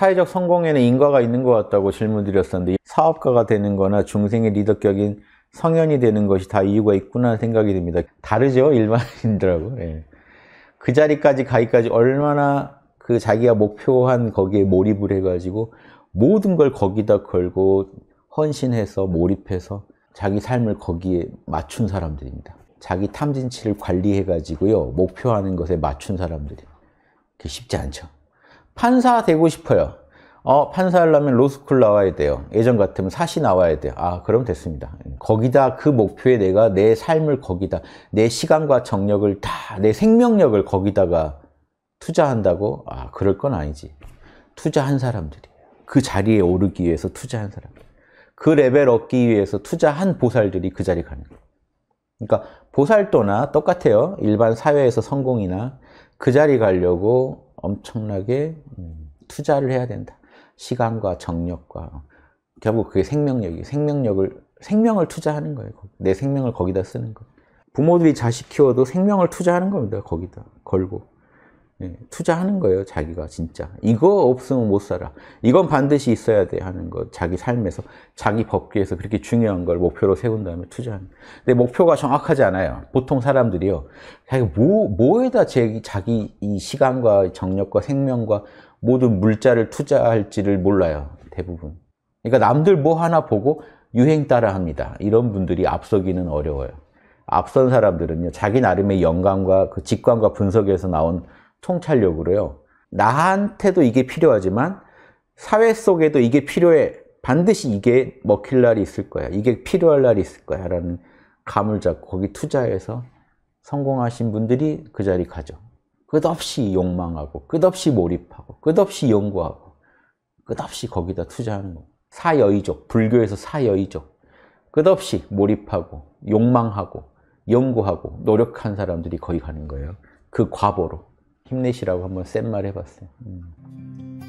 사회적 성공에는 인과가 있는 것 같다고 질문 드렸었는데 사업가가 되는 거나 중생의 리더격인 성현이 되는 것이 다 이유가 있구나 생각이 듭니다. 다르죠? 일반인들하고. 예. 그 자리까지 가기까지 얼마나 그 자기가 목표한 거기에 몰입을 해가지고 모든 걸 거기다 걸고 헌신해서 몰입해서 자기 삶을 거기에 맞춘 사람들입니다. 자기 탐진치를 관리해가지고요, 목표하는 것에 맞춘 사람들이. 그게 쉽지 않죠. 판사 되고 싶어요. 어, 판사 하려면 로스쿨 나와야 돼요. 예전 같으면 사시 나와야 돼요. 아, 그럼 됐습니다. 거기다 그 목표에 내가 내 삶을 거기다, 내 시간과 정력을 다, 내 생명력을 거기다가 투자한다고? 아, 그럴 건 아니지. 투자한 사람들이에요. 그 자리에 오르기 위해서 투자한 사람들. 그 레벨 얻기 위해서 투자한 보살들이 그 자리 에 가는 거예요. 그러니까 보살도나 똑같아요. 일반 사회에서 성공이나 그 자리 가려고 엄청나게 음, 투자를 해야 된다. 시간과 정력과 결국 그게 생명력이 생명력을 생명을 투자하는 거예요. 내 생명을 거기다 쓰는 거. 부모들이 자식 키워도 생명을 투자하는 겁니다. 거기다 걸고. 예, 투자하는 거예요 자기가 진짜 이거 없으면 못 살아 이건 반드시 있어야 돼 하는 거 자기 삶에서 자기 법규에서 그렇게 중요한 걸 목표로 세운 다음에 투자하는 근데 목표가 정확하지 않아요 보통 사람들이요 자기 뭐, 뭐에다 제, 자기 이 시간과 정력과 생명과 모든 물자를 투자할지를 몰라요 대부분 그러니까 남들 뭐 하나 보고 유행 따라 합니다 이런 분들이 앞서기는 어려워요 앞선 사람들은요 자기 나름의 영감과 그 직관과 분석에서 나온 통찰력으로요. 나한테도 이게 필요하지만 사회 속에도 이게 필요해. 반드시 이게 먹힐 날이 있을 거야. 이게 필요할 날이 있을 거야. 라는 감을 잡고 거기 투자해서 성공하신 분들이 그 자리 가죠. 끝없이 욕망하고, 끝없이 몰입하고, 끝없이 연구하고, 끝없이 거기다 투자하는 거. 사여의적, 불교에서 사여의적. 끝없이 몰입하고, 욕망하고, 연구하고, 노력한 사람들이 거기 가는 거예요. 그 과보로. 힘내시라고 한번 센 말 해봤어요. 음.